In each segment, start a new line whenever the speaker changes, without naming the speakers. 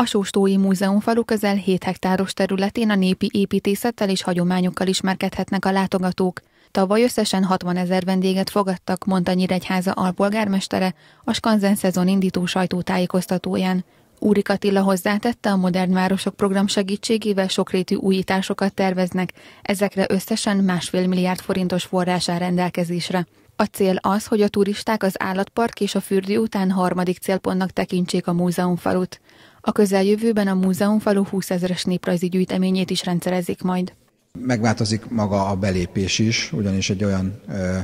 A Sóstói Múzeum falu közel 7 hektáros területén a népi építészettel és hagyományokkal ismerkedhetnek a látogatók. Tavaly összesen 60 ezer vendéget fogadtak, mondta Nyíregyháza alpolgármestere a Skanzen szezon indító sajtótájékoztatóján. Úri Katilla hozzátette, a Modern Városok program segítségével sokrétű újításokat terveznek, ezekre összesen másfél milliárd forintos forrás áll rendelkezésre. A cél az, hogy a turisták az állatpark és a fürdő után harmadik célpontnak tekintsék a múzeumfalut. A közeljövőben a múzeumfalu 20 ezeres néprajzi gyűjteményét is rendszerezik majd.
Megváltozik maga a belépés is, ugyanis egy olyan ö,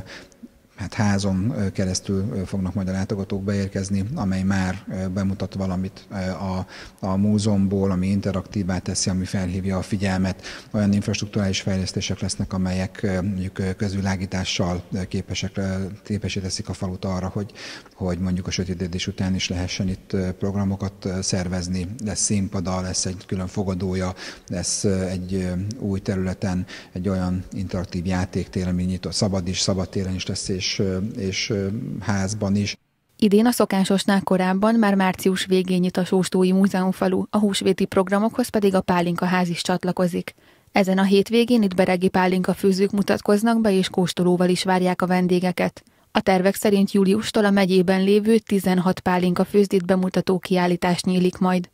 hát házon keresztül fognak majd a látogatók beérkezni, amely már bemutat valamit a, a múzeumból, ami interaktívá teszi, ami felhívja a figyelmet. Olyan infrastruktúrális fejlesztések lesznek, amelyek mondjuk közvilágítással képesek, képesé teszik a falut arra, hogy, hogy mondjuk a sötétedés után is lehessen itt programokat szervezni. Lesz színpada, lesz egy külön fogadója, lesz egy új területen egy olyan interaktív játéktér, ami nyitott. szabad is, szabad téren is lesz, és és, és házban is.
Idén a szokásosnál korábban már március végén nyit a Sóstói Múzeumfalu, a húsvéti programokhoz pedig a Pálinka ház is csatlakozik. Ezen a hétvégén itt beregi pálinka főzők mutatkoznak be, és kóstolóval is várják a vendégeket. A tervek szerint júliustól a megyében lévő 16 pálinka főzdét bemutató kiállítás nyílik majd.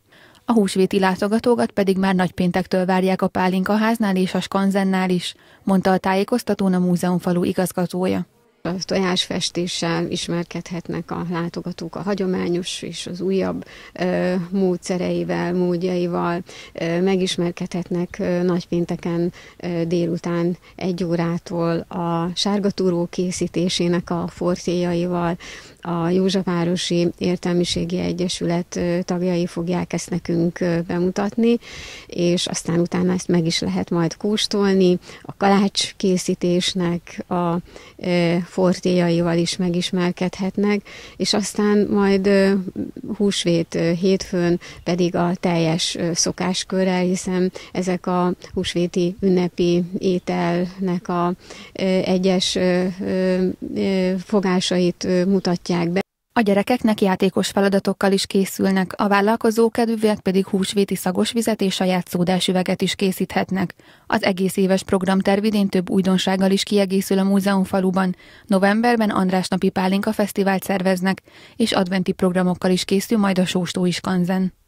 A húsvéti látogatókat pedig már nagypéntektől várják a pálinka háznál és a skanzennál is, mondta a tájékoztatón a múzeumfalu igazgatója. A tojásfestéssel
ismerkedhetnek a látogatók a hagyományos és az újabb ö, módszereivel, módjaival, ö, megismerkedhetnek ö, nagypénteken ö, délután egy órától a sárgatúró készítésének a fortéjaival, a Józsefvárosi Értelmiségi Egyesület tagjai fogják ezt nekünk bemutatni, és aztán utána ezt meg is lehet majd kóstolni, a kalács készítésnek a fortéjaival is megismerkedhetnek, és aztán majd húsvét hétfőn pedig a teljes szokáskörrel, hiszen ezek a húsvéti ünnepi ételnek a egyes fogásait
mutatják be, a gyerekeknek játékos feladatokkal is készülnek, a vállalkozók kedvűek pedig húsvéti szagos vizet és saját szódás üveget is készíthetnek. Az egész éves program tervidén több újdonsággal is kiegészül a múzeum faluban. Novemberben András Napi Pálinka Fesztivált szerveznek, és adventi programokkal is készül majd a Sóstó Iskanzen.